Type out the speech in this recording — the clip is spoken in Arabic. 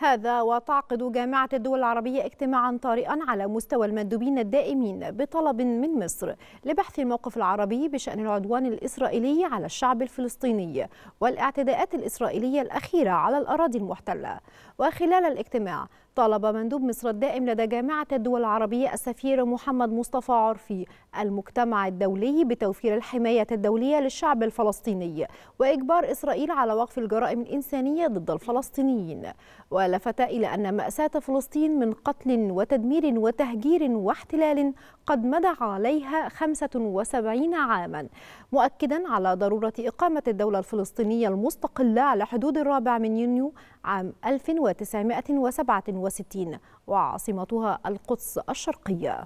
هذا وتعقد جامعة الدول العربية اجتماعا طارئا على مستوى المندوبين الدائمين بطلب من مصر لبحث الموقف العربي بشأن العدوان الإسرائيلي على الشعب الفلسطيني والاعتداءات الإسرائيلية الأخيرة على الأراضي المحتلة وخلال الاجتماع طالب مندوب مصر الدائم لدى جامعة الدول العربية السفير محمد مصطفى عرفي المجتمع الدولي بتوفير الحماية الدولية للشعب الفلسطيني وإجبار إسرائيل على وقف الجرائم الإنسانية ضد الفلسطينيين ولفت إلى أن مأساة فلسطين من قتل وتدمير وتهجير واحتلال قد مدى عليها 75 عاما مؤكدا على ضرورة إقامة الدولة الفلسطينية المستقلة على حدود الرابع من يونيو عام 1947 161 وعاصمتها القدس الشرقية